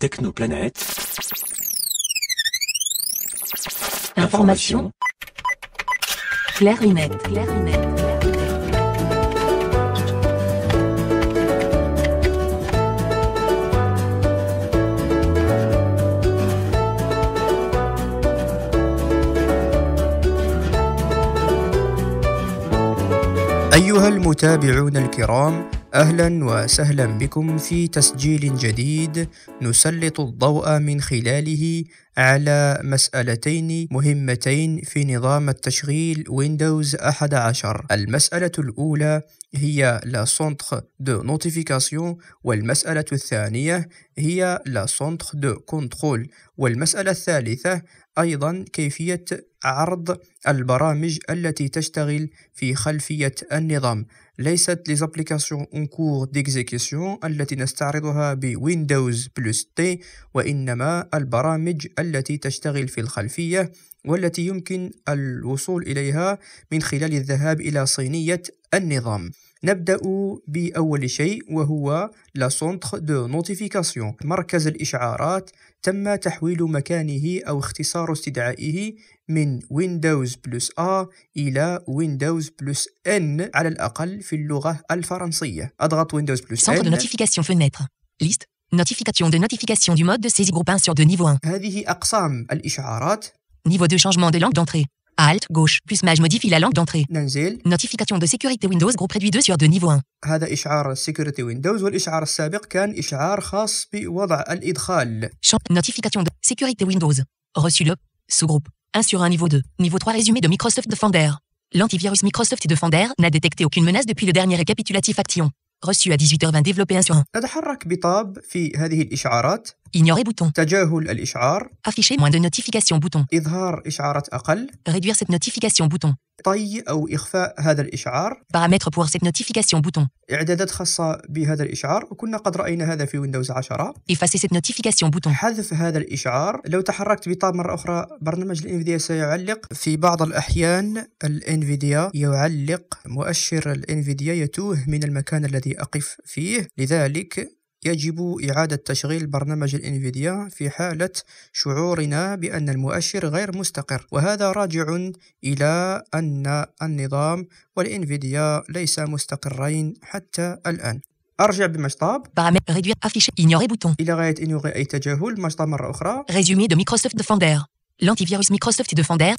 Technoplanète. Information. Clarinette. Clarinette. أيها المتابعون الكرام أهلا وسهلا بكم في تسجيل جديد نسلط الضوء من خلاله على مسألتين مهمتين في نظام التشغيل ويندوز 11 المسألة الأولى هي لا سونتر دو نوتيفيكاسيون والمسألة الثانية هي لا سونتر دو كونترول والمسألة الثالثة أيضا كيفية عرض البرامج التي تشتغل في خلفية النظام ليست لزابليكاسيون اون كور ديكزيكيسيون التي نستعرضها بويندوز بلس تي وإنما البرامج التي تشتغل في الخلفية والتي يمكن الوصول إليها من خلال الذهاب إلى صينية النظام نبدأ بأول شيء وهو لا سونتر دو نوتيفيكاسيون مركز الإشعارات تم تحويل مكانه أو اختصار استدعائه من ويندوز بلس آ إلى ويندوز بلس إن على الأقل في اللغة الفرنسية أضغط ويندوز بلس إن Centre de notification fenêtre Liste Notification de notification du mode de saisie groupe 1 sur 2 niveau 1 هذه أقسام الإشعارات Niveau de changement des langues d'entrée Alt, gauche, plus Maj modifie la langue d'entrée. Notification de sécurité Windows groupe réduit 2 sur 2 niveau 1. هذا Windows السابق كان notification de sécurité Windows. Reçu le sous-groupe 1 sur 1 niveau 2. Niveau 3 résumé de Microsoft Defender. L'antivirus Microsoft Defender n'a détecté aucune menace depuis le dernier récapitulatif Action. Reçu à 18h20 développé 1 sur 1. نتحرك بطاب في هذه الإشعارات Ignorer bouton. تجاهل الإشعار. Afficher moins de notifications bouton. إظهار إشعارات أقل. Réduire cette notification bouton. طي أو إخفاء هذا الإشعار. Paramètres pour cette notification bouton. إعدادات خاصة بهذا الإشعار وكنا قد رأينا هذا في ويندوز 10. Effacer cette notification bouton. حذف هذا الإشعار. لو تحركت بطاب مرة أخرى برنامج الانفيديا سيعلق في بعض الأحيان الانفيديا يعلق مؤشر الانفيديا يتوه من المكان الذي أقف فيه لذلك يجب إعادة تشغيل برنامج الإنفيديا في حالة شعورنا بأن المؤشر غير مستقر وهذا راجع إلى أن النظام والإنفيديا ليس مستقرين حتى الآن ارجع بمشطاب الى غايه إنيوغي اي تجاهل مشطاب مره اخرى L'antivirus Microsoft Defender.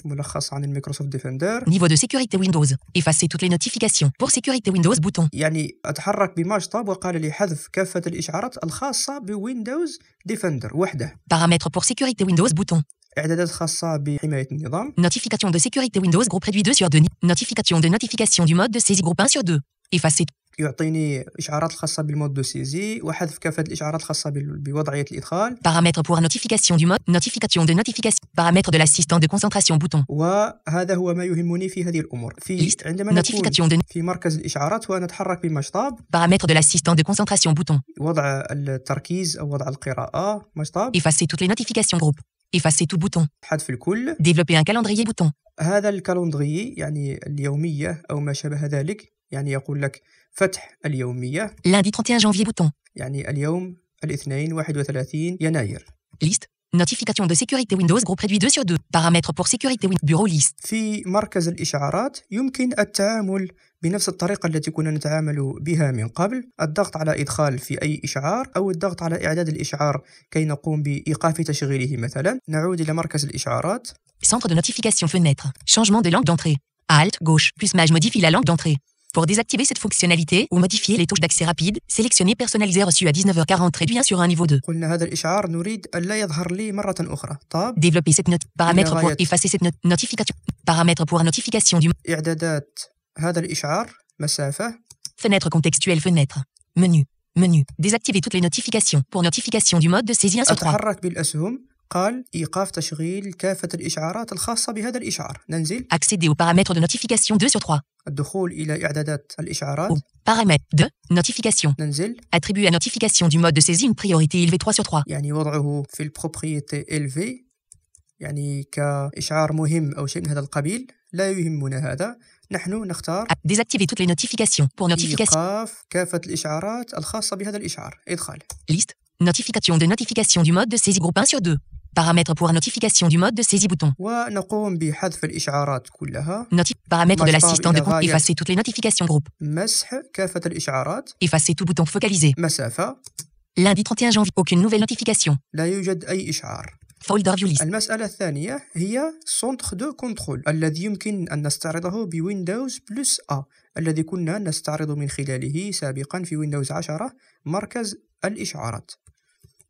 Niveau de sécurité Windows. Effacer toutes les notifications. Pour sécurité Windows, bouton. يعني Paramètres pour sécurité Windows, bouton. Notification de sécurité Windows, groupe réduit 2 sur 2. Notification de notification du mode de saisie, groupe 1 sur 2 effacer يعطيني اشعارات الخاصه بالمود دو سيزي de كافه الاشعارات الخاصه بوضعيه الادخال paramètre pour notification du mode notification de notification paramètre de l'assistant de concentration bouton وهذا هو ما يهمني في هذه الامور في عندما notification de... في مركز الاشعارات بمشطاب paramètre de l'assistant de concentration bouton وضع التركيز او وضع القراءه مشطاب effacer toutes les notifications groupe effacer tout bouton développer un calendrier bouton هذا الكالندري يعني اليوميه او ما شابه ذلك يعني يقول لك فتح اليومية لاندي 31 جانفي بوتون يعني اليوم الاثنين 31 يناير ليست Notification de sécurité Windows groupe réduit 2 sur 2. Paramètres pour sécurité Windows bureau liste. في مركز الإشعارات يمكن التعامل بنفس الطريقة التي كنا نتعامل بها من قبل الضغط على إدخال في أي إشعار أو الضغط على إعداد الإشعار كي نقوم بإيقاف تشغيله مثلا نعود إلى مركز الإشعارات Centre de notification fenêtre Changement de langue d'entrée Alt, gauche, plus mage modifie la langue d'entrée Pour désactiver cette fonctionnalité ou modifier les touches d'accès rapide, sélectionnez personnaliser reçu à 19h40 réduit sur un niveau 2. Développer cette note. Paramètres pour effacer cette note. Notification. Paramètres pour notification du. mode. Fenêtre contextuelle fenêtre. Menu. Menu. Désactiver toutes les notifications. Pour notification du mode de saisie 1 sur 3. قال ايقاف تشغيل كافه الاشعارات الخاصه بهذا الاشعار ننزل accéder aux paramètres de notification 2 sur 3 الدخول الى اعدادات الاشعارات paramètres 2 notification ننزل attribuer à notification du mode de saisie une priorité élevée 3 sur 3 يعني وضعه في البروبريتي élevée يعني كاشعار مهم او شيء من هذا القبيل لا يهمنا هذا نحن نختار désactiver toutes les notifications pour notification ايقاف كافه الاشعارات الخاصه بهذا الاشعار ادخال liste notification de notification du mode de saisie groupe 1 sur 2 Paramètres pour notification du mode de saisie bouton. Notif paramètres de l'assistant de groupe. Effacer toutes les notifications groupe. toutes les notifications. Effacer tout bouton focalisé. Lundi 31 janvier. Aucune nouvelle notification. لا يوجد أي إشعار. فولدر فيو ليست. المسألة الثانية هي سنتر دو كنترول الذي يمكن أن نستعرضه بويندوز بلس أ الذي كنا نستعرض من خلاله سابقا في ويندوز 10 مركز الإشعارات.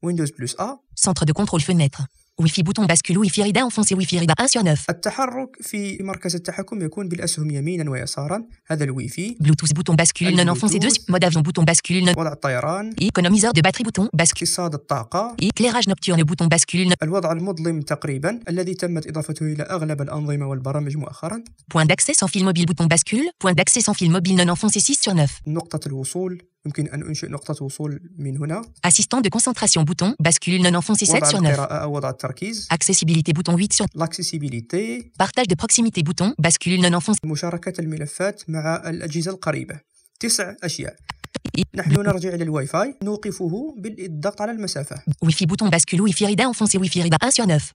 Windows plus A. Centre de contrôle fenêtre. WiFi bouton bascule Wi-Fi Rida enfoncé wifi fi Rida 1 sur 9. التحرك في مركز التحكم يكون بالأسهم يمينا ويسارا هذا الوي Bluetooth bouton bascule non enfoncé 2 mode avion bouton bascule non وضع الطيران économiseur de batterie bouton bascule اقتصاد الطاقة éclairage nocturne bouton bascule non الوضع المظلم تقريبا الذي تمت إضافته إلى أغلب الأنظمة والبرامج مؤخرا point d'accès sans fil mobile bouton bascule point d'accès sans fil mobile non enfoncé 6 sur 9. نقطة الوصول يمكن أن أنشئ نقطة وصول من هنا assistant de concentration bouton bascule non enfoncé 7 sur 9 Accessibilité bouton 8 sur l'accessibilité. Partage de proximité bouton bascule non enfoncé مشاركة الملفات مع الاجهزه القريبه. تسع أشياء. نحن نرجع الواي فاي نوقفه بالضغط على المسافه. wi bouton bascule wi rida enfoncé wifi fi rida 1 sur 9.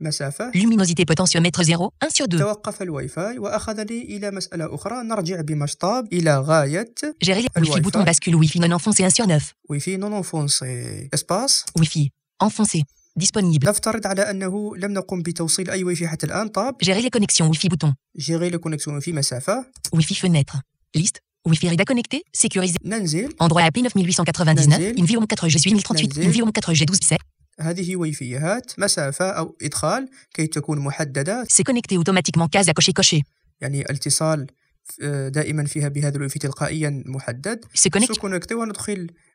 مسافة luminosité potentiomètre 0 1 sur 2 توقف الواي فاي واخذني الى مسألة أخرى نرجع بمشطاب إلى غاية gérer Wi-Fi bouton bascule wifi fi non enfoncé 1 sur 9 wifi fi non enfoncé espace wifi enfoncé disponible. نفترض على انه لم نقم بتوصيل اي واي فاي حتى الان طاب جيري لي كونيكسيون واي فاي بوتون جيري لي كونيكسيون واي مسافه واي فاي فنتر ليست واي فاي ريدا كونيكتي سيكوريزي ننزل اندرويد ابي 9899 انفيوم 4 جي 8038 انفيوم 4 جي 12 هذه واي فيات مسافه او ادخال كي تكون محدده سي كونيكتي اوتوماتيكمون كازا كوشي كوشي يعني الاتصال. آه، دائما فيها بهذا الواي فاي تلقائيا محدد سي وندخل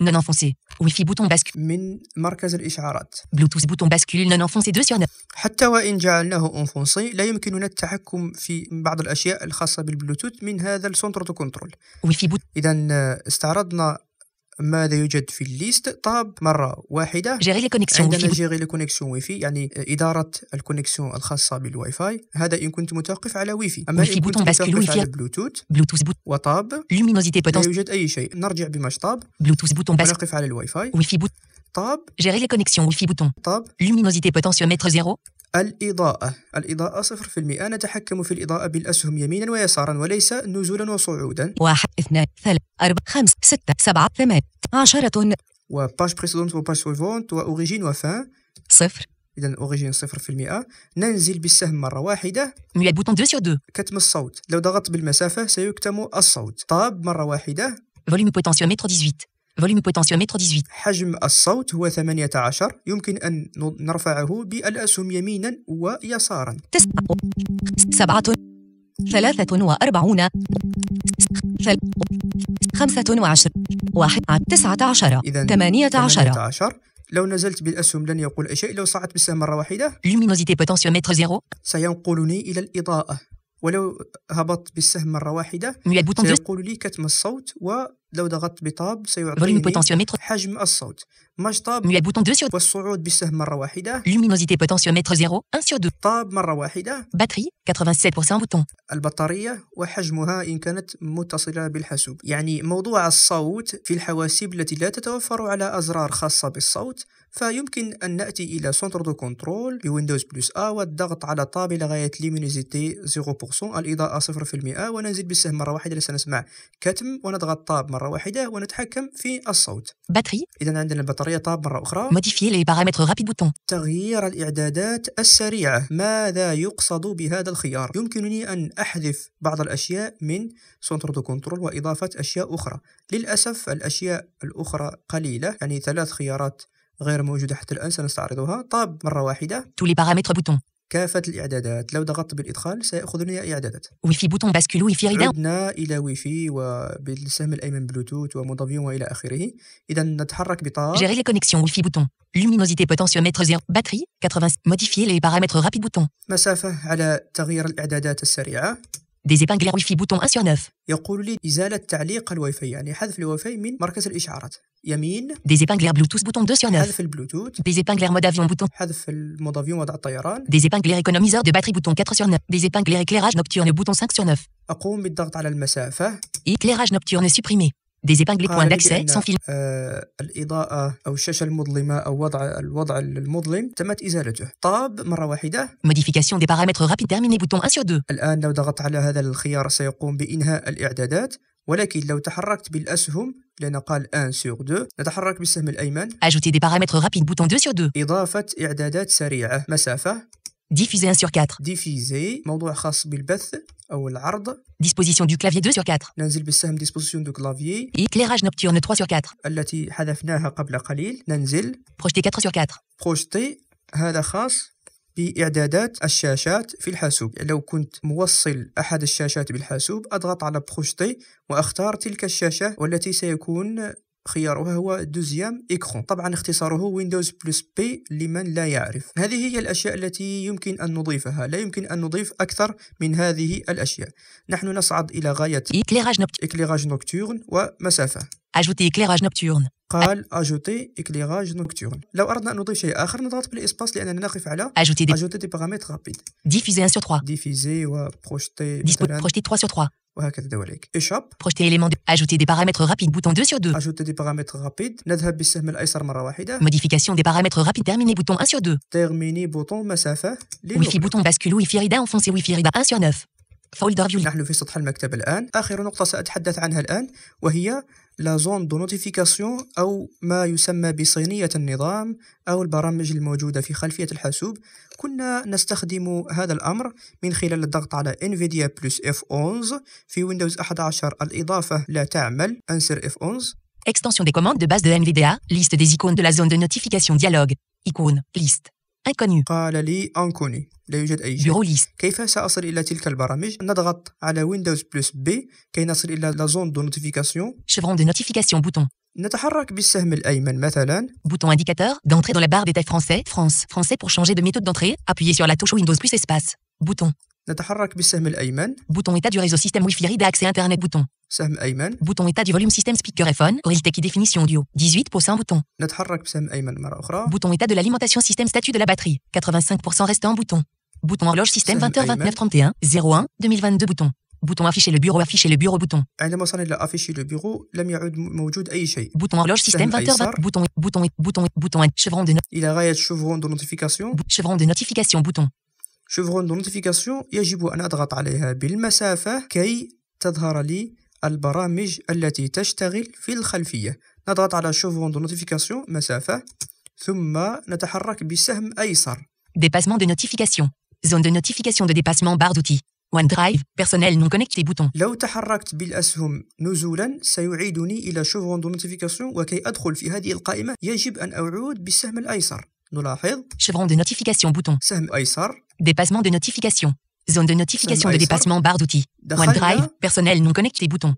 non enfoncé Wi-Fi bouton bascule من مركز الإشعارات Bluetooth bouton bascule non enfoncé 2 sur 9 حتى وإن جعلناه انفونسي لا يمكننا التحكم في بعض الأشياء الخاصة بالبلوتوث من هذا السنتر كنترول Wi-Fi bouton إذا آه، استعرضنا ماذا يوجد في الليست طاب مرة واحدة جيري لي كونيكسيون عندنا جيري لي كونيكسيون واي فاي يعني إدارة الكونيكسيون الخاصة بالواي فاي هذا إن كنت متوقف على واي فاي أما إن كنت متوقف على بلوتوث بلوتوث بوت وطاب لا يوجد أي شيء نرجع بمش طاب بلوتوث بوتون متوقف على الواي فاي وي فاي بوت طاب جيري لي كونيكسيون wi بوتون طاب luminosité بوتونسيومتر زيرو الإضاءة الإضاءة 0% نتحكم في الإضاءة بالأسهم يمينا ويسارا وليس نزولا وصعودا واحد اثنان ثلاث أربع خمس ستة سبعة ثمان عشرة وباش بريسيدونت وباش سويفونت وأوريجين وفان صفر إذا أوريجين 0% ننزل بالسهم مرة واحدة بوتون دو sur كتم الصوت لو ضغطت بالمسافة سيكتم الصوت طاب مرة واحدة فوليوم بوتونسيومتر 18 فوليوم بوتنسيومتر 18 حجم الصوت هو 18 يمكن أن نرفعه بالأسهم يمينا ويسارا 7 43 25 وأربعون ثل... 18 لو نزلت بالأسهم لن يقول أي شيء لو صعدت بالسهم مرة واحدة لومينوزيتي بوتنسيومتر 0 سينقلني إلى الإضاءة ولو هبطت بالسهم مرة واحدة سيقول لي كتم الصوت و لو ضغطت بطاب سيعطيني حجم الصوت ماش طاب والصعود بالسهم مرة واحدة لومينوزيتي بوتنسيومتر 0 1 sur 2 طاب مرة واحدة باتري 87% بوتون البطارية وحجمها إن كانت متصلة بالحاسوب يعني موضوع الصوت في الحواسيب التي لا تتوفر على أزرار خاصة بالصوت فيمكن أن نأتي إلى سنتر دو كنترول بويندوز بلس ا والضغط على طاب لغاية ليمينيزيتي 0% الإضاءة 0% وننزل بالسهم مرة واحدة لسنسمع كتم ونضغط طاب مرة مرة واحدة ونتحكم في الصوت. باتري. إذا عندنا البطارية طاب مرة أخرى. موديفيي لي بارامتر رابيد بوتون تغيير الإعدادات السريعة. ماذا يقصد بهذا الخيار؟ يمكنني أن أحذف بعض الأشياء من سنتر دو كنترول وإضافة أشياء أخرى. للأسف الأشياء الأخرى قليلة يعني ثلاث خيارات غير موجودة حتى الآن سنستعرضها طاب مرة واحدة تولي بارامتر بوتون كافة الإعدادات لو ضغطت بالإدخال سيأخذني إلى إعدادات ويفي بوتون باسكول ويفي ريدا عدنا إلى ويفي وبالسهم الأيمن بلوتوث ومضافيون وإلى آخره إذا نتحرك بطار gérer les connexions Wi-Fi bouton luminosité potentiomètre 0 batterie 80 modifier les paramètres rapide bouton مسافة على تغيير الإعدادات السريعة Des épingles Wi-Fi bouton 1 sur 9. Des épingles Bluetooth bouton 2 sur 9. Des épingles mode avion bouton. Des épingles économiseur de batterie bouton 4 sur 9. Des épingles éclairage nocturne bouton 5 sur 9. Éclairage nocturne supprimé. des épingles points d'accès sans fil. آه، الإضاءة أو الشاشة المظلمة أو وضع الوضع المظلم تمت إزالته. طاب مرة واحدة. Modification des paramètres rapides terminé bouton 1 sur 2. الآن لو ضغطت على هذا الخيار سيقوم بإنهاء الإعدادات ولكن لو تحركت بالأسهم لأن قال 1 sur 2 نتحرك بالسهم الأيمن. Ajouter des paramètres rapides bouton 2 sur 2. إضافة إعدادات سريعة مسافة Diffuser 1 sur 4 diffuser موضوع خاص بالبث أو العرض Disposition du clavier 2 sur 4 ننزل بالسهم disposition دو clavier Éclairage nocturne 3 sur 4 التي حذفناها قبل قليل ننزل Projeter 4 sur 4 بروجتي هذا خاص بإعدادات الشاشات في الحاسوب لو كنت موصل أحد الشاشات بالحاسوب أضغط على بروجتي وأختار تلك الشاشة والتي سيكون خيارها هو دوزيام إكرون طبعا اختصاره ويندوز بلس بي لمن لا يعرف هذه هي الأشياء التي يمكن أن نضيفها لا يمكن أن نضيف أكثر من هذه الأشياء نحن نصعد إلى غاية إكليراج نوكتورن ومسافة أجوتي إكليراج نوكتورن قال اجوتي اكليراج نوكتورن لو اردنا ان نضيف شيء اخر نضغط بالاسباس لاننا نقف على اجوتي دي, اجوتي دي بارامتر رابيد. ديفيزي 1 سو 3. ديفيزي و projeter Dispo... 3 sur 3. وهكذا دواليك اي شوب بروجيتي ايليمون اجوتي دي بارامتر رابيد بوتون 2 سور 2 اجوتي دي بارامتر رابيد نذهب بالسهم الايسر مره واحده موديفيكاسيون دي بارامتر رابيد تيرميني بوتون 1 سور 2 تيرميني بوتون مسافه وي في بوتون باسكول وي في ريدا انفونسي وي في ريدا 1 سور 9 فولدر فيو نحن في سطح المكتب الان اخر نقطه ساتحدث عنها الان وهي لا زون دو نوتيفيكاسيون أو ما يسمى بصينية النظام أو البرامج الموجودة في خلفية الحاسوب كنا نستخدم هذا الأمر من خلال الضغط على انفيديا بلس F11 في ويندوز 11 الإضافة لا تعمل انسر F11 Extension des commandes de base de nvidia liste des icônes de la zone de notification dialogue, icône, liste. inconnu. قال لي inconnu لا يوجد أي شيء. bureau Comment كيف à ces تلك On نضغط sur Windows plus B كي نصل à la zone de notification. Chevron de notification bouton. نتحرك droite, par exemple. Bouton indicateur d'entrée dans la barre d'état français. France. Français pour changer de méthode d'entrée. Appuyez sur la touche Windows plus espace. Bouton. Bouton état du réseau système Wi-Fi et accès internet bouton état du volume système speakerphone qui définition audio 18% bouton état de l'alimentation système statut de la batterie 85% restant bouton bouton horloge système 20h 29 31 01 2022 bouton bouton afficher le bureau afficher le bureau bouton bouton horloge système 20h bouton bouton bouton bouton chevron de chevron de notification chevron de notification bouton شوفغون نوتيفيكاسيون يجب أن أضغط عليها بالمسافة كي تظهر لي البرامج التي تشتغل في الخلفية نضغط على شوفغون نوتيفيكاسيون مسافة ثم نتحرك بسهم أيسر Dépassement de notification. Zone de notification de dépassement barre d'outils. OneDrive, personnel non connecté bouton. لو تحركت بالأسهم نزولا سيعيدني إلى شوفون دو نوتيفيكاسيون وكي أدخل في هذه القائمة يجب أن أعود بالسهم الأيسر Chevron de notification bouton. Dépassement de notification. Zone de notification de dépassement barre d'outils. OneDrive. Personnel non connecté, les boutons.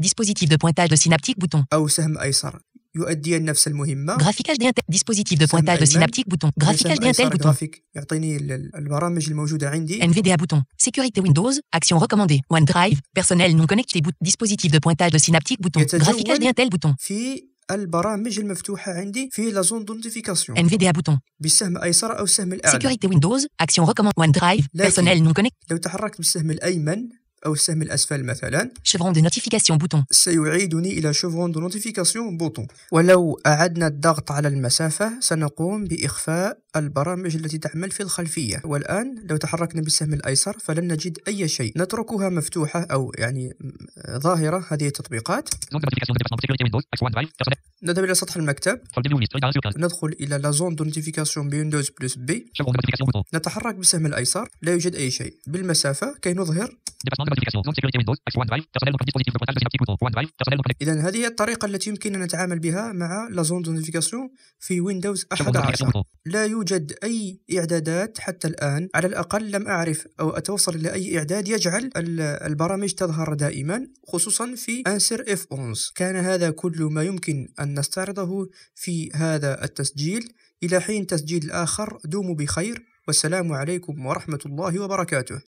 Dispositif de pointage de synaptique bouton. dispositif de pointage de synaptique bouton. Graphicage d'un tel bouton. Graphique. NVDA bouton. Sécurité Windows. Action recommandée. OneDrive. Personnel non connecté bouton. Dispositif de pointage de synaptique bouton. Graphicage d'un tel bouton. البرامج المفتوحة عندي في لا زون دونتيفيكاسيون انفيديا بوتون بالسهم الأيسر أو السهم الأعلى سيكوريتي ويندوز أكسيون ريكومون وان درايف بيرسونيل نون كونيكت لو تحركت بالسهم الأيمن أو السهم الأسفل مثلا شفرون دو نوتيفيكاسيون بوتون سيعيدني إلى شفرون دو نوتيفيكاسيون بوتون ولو أعدنا الضغط على المسافة سنقوم بإخفاء البرامج التي تعمل في الخلفية والآن لو تحركنا بالسهم الأيسر فلن نجد أي شيء نتركها مفتوحة أو يعني ظاهرة هذه التطبيقات نذهب إلى سطح المكتب ندخل إلى لا زون دو نوتيفيكاسيون بويندوز بلس بي نتحرك بالسهم الأيسر لا يوجد أي شيء بالمسافة كي نظهر إذا هذه هي الطريقة التي يمكن أن نتعامل بها مع لا زون نوتيفيكاسيون في ويندوز 11 لا يوجد أي إعدادات حتى الآن على الأقل لم أعرف أو أتوصل إلى أي إعداد يجعل البرامج تظهر دائما خصوصا في أنسر اف 11 كان هذا كل ما يمكن أن نستعرضه في هذا التسجيل إلى حين تسجيل آخر دوموا بخير والسلام عليكم ورحمة الله وبركاته